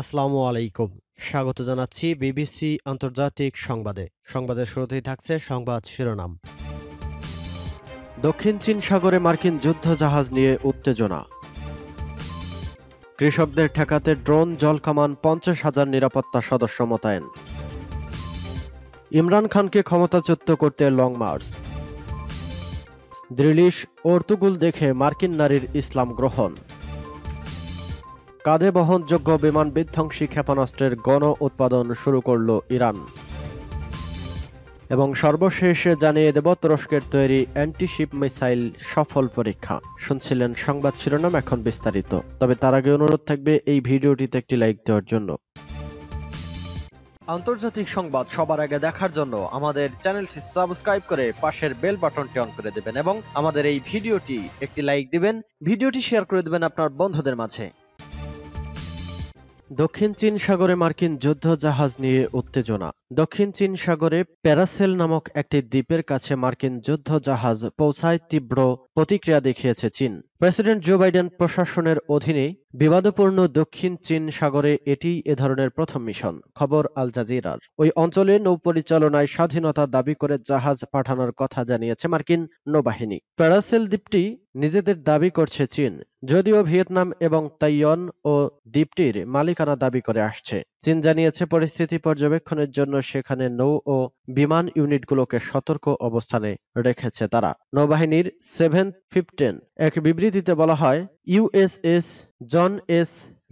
আসসালামু আলাইকুম স্বাগত জানাচ্ছি বিবিসি আন্তর্জাতিক সংবাদে সংবাদের শুরুতেই থাকছে সংবাদ শিরোনাম দক্ষিণ চীন সাগরে মার্কিন যুদ্ধ জাহাজ নিয়ে উত্তেজনা কৃষকদের ঠেকাতে ড্রোন জল কামান পঞ্চাশ হাজার নিরাপত্তা সদস্য মোতায়েন ইমরান খানকে ক্ষমতাচ্যুত করতে লং মার্চ দ্রিলিশ অর্তুগুল দেখে মার্কিন নারীর ইসলাম গ্রহণ কাঁধে বহনযোগ্য বিমান বিধ্বংসী ক্ষেপণাস্ত্রের গণ উৎপাদন শুরু করল ইরান এবং সর্বশেষ জানিয়ে দেব তুরস্কের তৈরি অ্যান্টিশিপ মিসাইল সফল পরীক্ষা শুনছিলেন সংবাদ শিরোনাম এখন বিস্তারিত তবে তার আগে অনুরোধ থাকবে এই ভিডিওটিতে একটি লাইক দেওয়ার জন্য আন্তর্জাতিক সংবাদ সবার আগে দেখার জন্য আমাদের চ্যানেলটি সাবস্ক্রাইব করে পাশের বেল বাটনটি অন করে দেবেন এবং আমাদের এই ভিডিওটি একটি লাইক দিবেন ভিডিওটি শেয়ার করে দেবেন আপনার বন্ধুদের মাঝে দক্ষিণ চীন সাগরে মার্কিন যুদ্ধ জাহাজ নিয়ে উত্তেজনা দক্ষিণ চীন সাগরে প্যারাসেল নামক একটি দ্বীপের কাছে মার্কিন যুদ্ধ জাহাজ পৌঁছায় তীব্র প্রতিক্রিয়া দেখিয়েছে চীন প্রেসিডেন্ট জো বাইডেন প্রশাসনের অধীনে বিবাদপূর্ণ দক্ষিণ চীন সাগরে এটি এ ধরনের প্রথম মিশন খবর আল জাজিরার ওই অঞ্চলে নৌপরিচালনায় স্বাধীনতা দাবি করে জাহাজ পাঠানোর কথা জানিয়েছে মার্কিন নৌবাহিনী প্যারাসেল দ্বীপটি নিজেদের দাবি করছে চীন যদিও ভিয়েতনাম এবং তাইয়ন ও দ্বীপটির মালিকানা দাবি করে আসছে চীন জানিয়েছে পরিস্থিতি পর্যবেক্ষণের জন্য সেখানে নৌ ও বিমান ইউনিটগুলোকে সতর্ক অবস্থানে রেখেছে তারা নৌবাহিনীর সেভেন ফিফটেন এক বিবৃতিতে বলা হয় ইউএসএস জন এস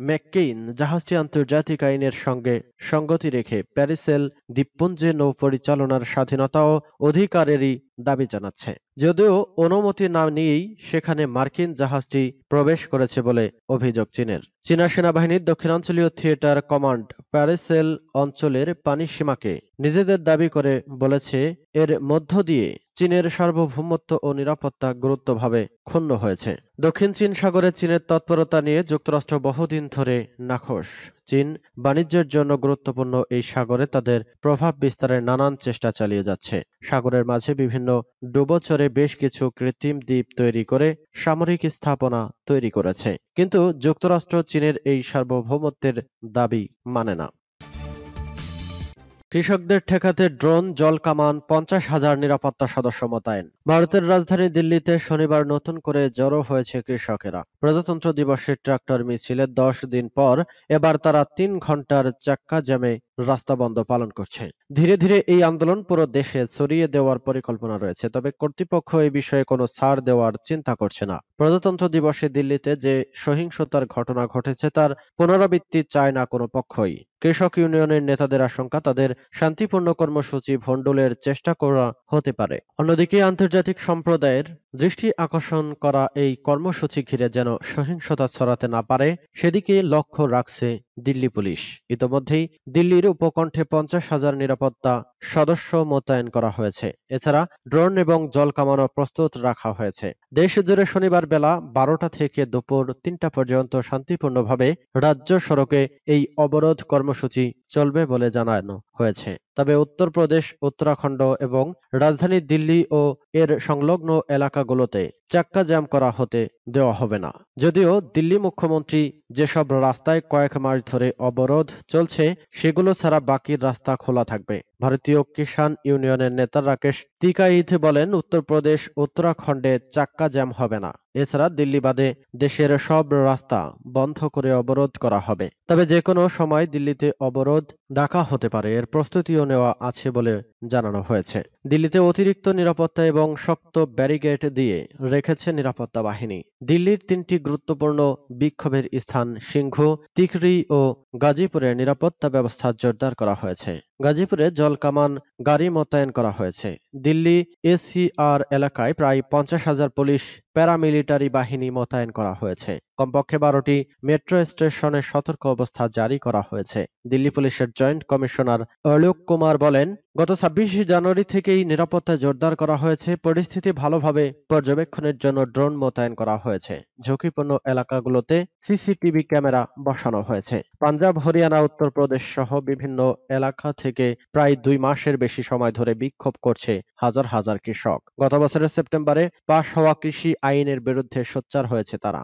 ম্যাককেইন জাহাজটি আন্তর্জাতিক আইনের সঙ্গে সঙ্গতি রেখে প্যারিসেল দ্বীপপুঞ্জে নৌ পরিচালনার স্বাধীনতা ও অধিকারেরই দাবি জানাচ্ছে যদিও অনুমতি না নিয়েই সেখানে মার্কিন জাহাজটি প্রবেশ করেছে বলে অভিযোগ চীনের চীনা সেনাবাহিনীর দক্ষিণাঞ্চলীয় থিয়েটার কমান্ড প্যারিসেল অঞ্চলের পানি সীমাকে নিজেদের দাবি করে বলেছে এর মধ্য দিয়ে চীনের সার্বভৌমত্ব ও নিরাপত্তা গুরুত্বভাবে ক্ষুণ্ণ হয়েছে দক্ষিণ চীন সাগরে চীনের তৎপরতা নিয়ে যুক্তরাষ্ট্র বহুদিন ধরে নাখোশ চীন বাণিজ্যের জন্য গুরুত্বপূর্ণ এই সাগরে তাদের প্রভাব বিস্তারের নানান চেষ্টা চালিয়ে যাচ্ছে সাগরের মাঝে বিভিন্ন ডুবোচরে বেশ কিছু কৃত্রিম দ্বীপ তৈরি করে সামরিক স্থাপনা তৈরি করেছে কিন্তু যুক্তরাষ্ট্র চীনের এই সার্বভৌমত্বের দাবি মানে না কৃষকদের ঠেকাতে ড্রোন জল কামান পঞ্চাশ হাজার নিরাপত্তা সদস্য মোতায়েন ভারতের রাজধানী দিল্লিতে শনিবার নতুন করে জড়ো হয়েছে কৃষকেরা প্রজাতন্ত্র দিবসের ট্রাক্টর মিছিলে দশ দিন পর এবার তারা তিন ঘন্টার চাক্কা জ্যামে রাস্তা বন্ধ পালন করছে ধীরে ধীরে এই আন্দোলন পুরো দেশে ছড়িয়ে দেওয়ার পরিকল্পনা রয়েছে তবে কর্তৃপক্ষ এই বিষয়ে কোনো ছাড় দেওয়ার চিন্তা করছে না প্রজাতন্ত্র দিবসে দিল্লিতে যে সহিংসতার ঘটনা ঘটেছে তার পুনরাবৃত্তি চায় না কোনো পক্ষই কৃষক ইউনিয়নের নেতাদের আশঙ্কা তাদের শান্তিপূর্ণ কর্মসূচি ভণ্ডুলের চেষ্টা করা হতে পারে অন্যদিকে আন্তর্জাতিক সম্প্রদায়ের দৃষ্টি আকর্ষণ করা এই কর্মসূচি ঘিরে যেন সহিংসতা ছড়াতে না পারে সেদিকে লক্ষ্য রাখছে দিল্লি পুলিশ ইতোমধ্যেই দিল্লির উপকণ্ঠে পঞ্চাশ হাজার নিরাপত্তা সদস্য মোতায়েন করা হয়েছে এছাড়া ড্রোন এবং জল কামানো প্রস্তুত রাখা হয়েছে দেশ জুড়ে শনিবার বেলা বারোটা থেকে দুপুর তিনটা পর্যন্ত শান্তিপূর্ণভাবে রাজ্য সড়কে এই অবরোধ কর্মসূচি চলবে বলে জানানো হয়েছে তবে উত্তরপ্রদেশ উত্তরাখণ্ড এবং রাজধানী দিল্লি ও এর সংলগ্ন এলাকাগুলোতে চাক্কা জ্যাম করা হতে দেওয়া হবে না যদিও দিল্লি মুখ্যমন্ত্রী যেসব রাস্তায় কয়েক মাস ধরে অবরোধ চলছে সেগুলো ছাড়া বাকি রাস্তা খোলা থাকবে ভারতীয় কিষাণ ইউনিয়নের নেতা রাকেশ তিকাইথ বলেন উত্তরপ্রদেশ উত্তরাখণ্ডে চাক্কা জ্যাম হবে না এছাড়া দিল্লি বাদে দেশের সব রাস্তা বন্ধ করে অবরোধ করা হবে তবে যে কোনো সময় দিল্লিতে অবরোধ ডাকা হতে পারে এর প্রস্তুতিও নেওয়া আছে বলে জানানো হয়েছে দিল্লিতে অতিরিক্ত নিরাপত্তা এবং শক্ত ব্যারিকেড দিয়ে রেখেছে নিরাপত্তা বাহিনী দিল্লির তিনটি গুরুত্বপূর্ণ বিক্ষোভের স্থান সিংহ তিকরি ও গাজীপুরে নিরাপত্তা ব্যবস্থা জোরদার করা হয়েছে গাজীপুরে জল কামান গাড়ি মোতায়েন করা হয়েছে দিল্লি এসিআর এলাকায় প্রায় পঞ্চাশ হাজার পুলিশ প্যারামিলিটারি বাহিনী মোতায়েন করা হয়েছে কমপক্ষে বারোটি মেট্রো স্টেশনে সতর্ক অবস্থা জারি করা হয়েছে দিল্লি পুলিশের জয়েন্ট কমিশনার অলোক কুমার বলেন গত ছাব্বিশে জানুয়ারি থেকেই নিরাপত্তা জোরদার করা হয়েছে পরিস্থিতি ভালোভাবে পর্যবেক্ষণের জন্য ড্রোন মোতায়েন করা হয়েছে ঝুঁকিপূর্ণ এলাকাগুলোতে সিসিটিভি ক্যামেরা বসানো হয়েছে পাঞ্জাব হরিয়ানা উত্তরপ্রদেশ সহ বিভিন্ন এলাকা থেকে প্রায় দুই মাসের বেশি সময় ধরে বিক্ষোভ করছে হাজার হাজার কৃষক গত বছরের সেপ্টেম্বরে পাশ হওয়া কৃষি আইনের বিরুদ্ধে সোচ্চার হয়েছে তারা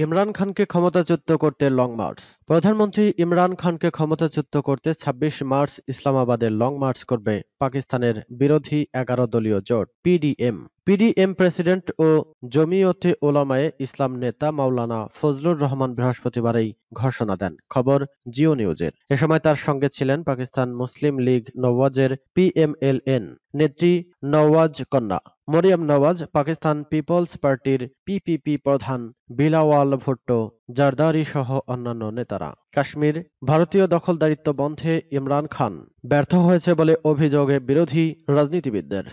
ইমরান খানকে ক্ষমতাচ্যুত করতে লং মার্চ প্রধানমন্ত্রী ইমরান খানকে ক্ষমতাচ্যুত করতে ২৬ মার্চ ইসলামাবাদের লং মার্চ করবে পাকিস্তানের বিরোধী এগারো দলীয় জোট পিডিএম পিডিএম প্রেসিডেন্ট ও জমিয়তে ওলামায়ে ইসলাম নেতা মাওলানা ফজলুর রহমান বৃহস্পতিবারেই ঘোষণা দেন খবর জিও নিউজের এ সময় তার সঙ্গে ছিলেন পাকিস্তান মুসলিম লীগ নওয়াজের পিএমএলএন নেত্রী নওয়াজ কন্যা মরিয়াম নওয়াজ পাকিস্তান পিপলস পার্টির পিপিপি প্রধান বিলাওয়াল ভুট্টো জারদারি সহ অন্যান্য নেতারা কাশ্মীর ভারতীয় দখলদারিত্ব বন্ধে ইমরান খান ব্যর্থ হয়েছে বলে অভিযোগে বিরোধী রাজনীতিবিদদের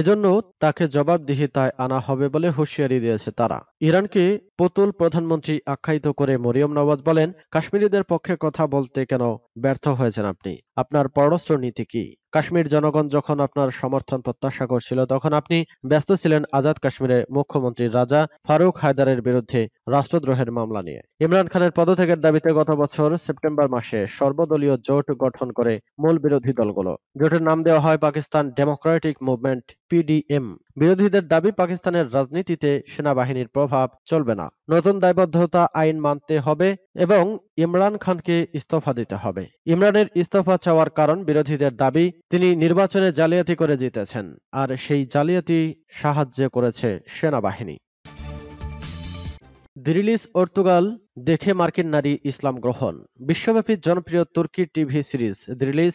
এজন্য তাকে জবাবদিহিতায় আনা হবে বলে হুঁশিয়ারি দিয়েছে তারা ইরানকে পুতুল প্রধানমন্ত্রী আখ্যায়িত করে মরিয়ম নওয়াজ বলেন কাশ্মীরিদের পক্ষে কথা বলতে কেন ব্যর্থ হয়েছেন আপনি আপনার পররাষ্ট্র নীতি কি কাশ্মীর জনগণ যখন আপনার সমর্থন প্রত্যাশা করছিল তখন আপনি ব্যস্ত ছিলেন আজাদ কাশ্মীরের মুখ্যমন্ত্রী রাজা ফারুক হায়দারের বিরুদ্ধে বিরুদ্ধে রাষ্ট্রদ্রোহের মামলা নিয়ে ইমরান খানের পদত্যাগের দাবিতে গত বছর সেপ্টেম্বর মাসে সর্বদলীয় জোট গঠন করে মূল বিরোধী দলগুলো জোটের নাম দেওয়া হয় পাকিস্তান ডেমোক্রেটিক মুভমেন্ট পিডিএম বিরোধীদের দাবি পাকিস্তানের রাজনীতিতে সেনাবাহিনীর প্রভাব চলবে না নতুন দায়বদ্ধতা আইন মানতে হবে এবং ইমরান খানকে ইস্তফা দিতে হবে ইমরানের ইস্তফা চাওয়ার কারণ বিরোধীদের দাবি তিনি নির্বাচনে জালিয়াতি করে জিতেছেন আর সেই জালিয়াতি সাহায্য করেছে সেনাবাহিনী The release Ortugal দেখে মার্কিন নারী ইসলাম গ্রহণ বিশ্বব্যাপী জনপ্রিয় তুর্কি টিভি সিরিজ রিলিজ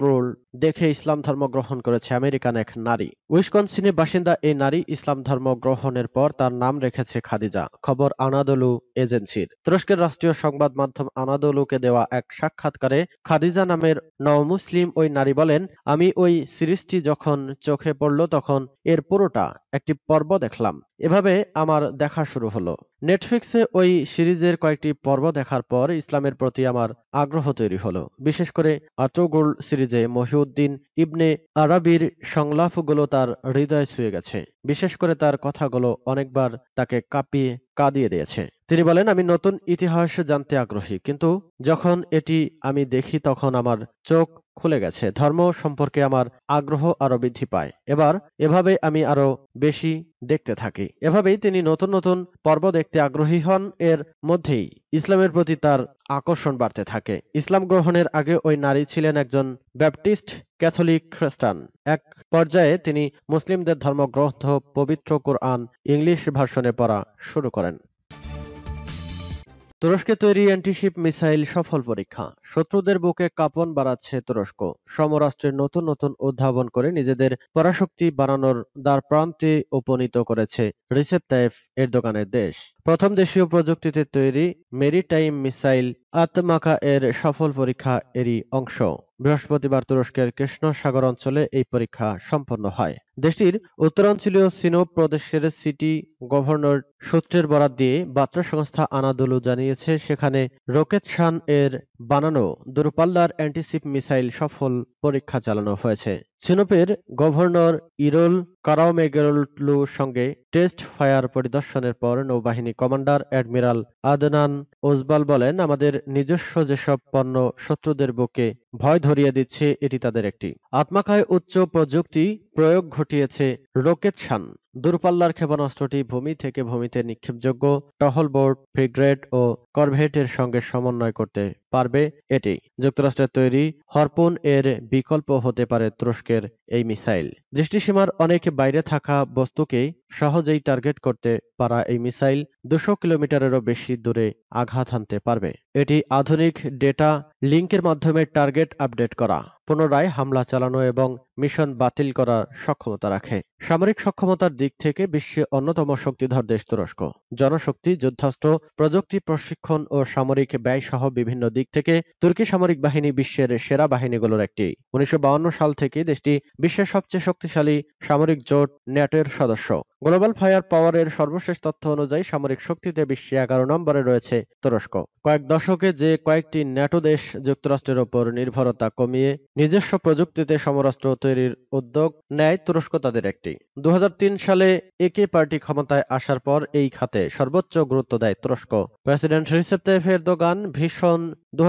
গ্রোল দেখে ইসলাম ধর্ম গ্রহণ করেছে আমেরিকান এক নারী উইসকনসিনে বাসিন্দা এই নারী ইসলাম ধর্ম গ্রহণের পর তার নাম রেখেছে খাদিজা খবর আনাদলু এজেন্সির তুরস্কের রাষ্ট্রীয় সংবাদ মাধ্যম আনাদলুকে দেওয়া এক সাক্ষাৎকারে খাদিজা নামের নওমুসলিম ওই নারী বলেন আমি ওই সিরিজটি যখন চোখে পড়ল তখন এর পুরোটা একটি পর্ব দেখলাম এভাবে আমার দেখা শুরু হলো নেটফ্লিক্সে ওই সিরিজে মসজিদের কয়েকটি পর্ব দেখার পর ইসলামের প্রতি আমার আগ্রহ তৈরি হলো বিশেষ করে আতগোল সিরিজে মহিউদ্দিন ইবনে আরাবির সংলাপগুলো তার হৃদয় ছুঁয়ে গেছে বিশেষ করে তার কথাগুলো অনেকবার তাকে কাঁপিয়ে কাঁদিয়ে দিয়েছে তিনি বলেন আমি নতুন ইতিহাস জানতে আগ্রহী কিন্তু যখন এটি আমি দেখি তখন আমার চোখ খুলে গেছে ধর্ম সম্পর্কে আমার আগ্রহ আরও বৃদ্ধি পায় এবার এভাবে আমি আরও বেশি দেখতে থাকি এভাবেই তিনি নতুন নতুন পর্ব দেখতে আগ্রহী হন এর মধ্যেই ইসলামের প্রতি তার আকর্ষণ বাড়তে থাকে ইসলাম গ্রহণের আগে ওই নারী ছিলেন একজন ব্যাপটিস্ট ক্যাথলিক খ্রিস্টান এক পর্যায়ে তিনি মুসলিমদের ধর্মগ্রন্থ পবিত্র কোরআন ইংলিশ ভাষণে পড়া শুরু করেন তুরস্কে তৈরি অ্যান্টিশিপ মিসাইল সফল পরীক্ষা শত্রুদের বুকে কাঁপন বাড়াচ্ছে তুরস্ক সমরাষ্ট্রের নতুন নতুন উদ্ভাবন করে নিজেদের পরাশক্তি বাড়ানোর দ্বার প্রান্তে উপনীত করেছে রিসেপ তাইফ এর দোকানের দেশ প্রথম দেশীয় প্রযুক্তিতে তৈরি মেরিটাইম মিসাইল আত্মাকা এর সফল পরীক্ষা এরই অংশ বৃহস্পতিবার তুরস্কের কৃষ্ণ সাগর অঞ্চলে এই পরীক্ষা সম্পন্ন হয় দেশটির উত্তরাঞ্চলীয় সিনো প্রদেশের সিটি গভর্নর সূত্রের বরাত দিয়ে বার্তা সংস্থা আনাদুলু জানিয়েছে সেখানে শান এর বানানো দূরপাল্লার অ্যান্টিসিপ মিসাইল সফল পরীক্ষা চালানো হয়েছে সিনোপের গভর্নর ইরোল কারাওমেগেরলু সঙ্গে টেস্ট ফায়ার পরিদর্শনের পর নৌবাহিনী কমান্ডার অ্যাডমিরাল আদনান ওজবাল বলেন আমাদের নিজস্ব যেসব পণ্য শত্রুদের বুকে ভয় ধরিয়ে দিচ্ছে এটি তাদের একটি আত্মাকায় উচ্চ প্রযুক্তি প্রয়োগ ঘটে ঘটিয়েছে রোকেতসান দূরপাল্লার ক্ষেপণাস্ত্রটি ভূমি থেকে ভূমিতে নিক্ষেপযোগ্য টহল বোর্ড ফ্রিগ্রেট ও করভেটের সঙ্গে সমন্বয় করতে পারবে এটি যুক্তরাষ্ট্রের তৈরি হরপুন এর বিকল্প হতে পারে তুরস্কের এই মিসাইল দৃষ্টিসীমার অনেক বাইরে থাকা বস্তুকেই সহজেই টার্গেট করতে পারা এই মিসাইল দুশো কিলোমিটারেরও বেশি দূরে আঘাত হানতে পারবে এটি আধুনিক ডেটা লিঙ্কের মাধ্যমে টার্গেট আপডেট করা পুনরায় হামলা চালানো এবং মিশন বাতিল করার সক্ষমতা রাখে সামরিক সক্ষমতার দিক থেকে বিশ্বে অন্যতম শক্তিধর দেশ তুরস্ক জনশক্তি যুদ্ধাস্ত্র প্রযুক্তি প্রশিক্ষণ ও সামরিক ব্যয় সহ বিভিন্ন দিক দিক থেকে তুর্কি সামরিক বাহিনী বিশ্বের সেরা বাহিনীগুলোর একটি উনিশশো সাল থেকে দেশটি বিশ্বের সবচেয়ে শক্তিশালী সামরিক জোট ন্যাটের সদস্য গ্লোবাল ফায়ার পাওয়ারের সর্বশেষ তথ্য অনুযায়ী সামরিক শক্তিতে বিশ্বে এগারো নম্বরে রয়েছে তুরস্ক কয়েক দশকে যে কয়েকটি ন্যাটো দেশ যুক্তরাষ্ট্রের ওপর নির্ভরতা কমিয়ে নিজস্ব প্রযুক্তিতে সমরাষ্ট্র তৈরির উদ্যোগ নেয় তুরস্ক তাদের একটি দু সালে একে পার্টি ক্ষমতায় আসার পর এই খাতে সর্বোচ্চ গুরুত্ব দেয় তুরস্ক প্রেসিডেন্ট রিসেপ তাইফ এরদোগান ভীষণ দু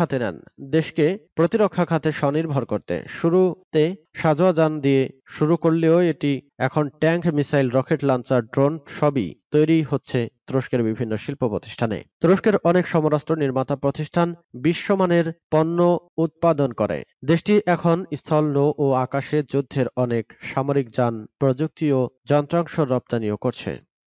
হাতে নেন দেশকে প্রতিরক্ষা খাতে স্বনির্ভর করতে শুরুতে সাজোয়া যান দিয়ে শুরু করলেও এটি এখন tank missile rocket launcher drone সবই তৈরি হচ্ছে তুরস্কের বিভিন্ন শিল্প প্রতিষ্ঠানে তুরস্কের অনেক সমরাষ্ট্র নির্মাতা প্রতিষ্ঠান বিশ্বমানের পণ্য উৎপাদন করে দেশটি এখন স্থল নৌ ও আকাশে যুদ্ধের অনেক সামরিক যান প্রযুক্তি ও যন্ত্রাংশ রপ্তানিও করছে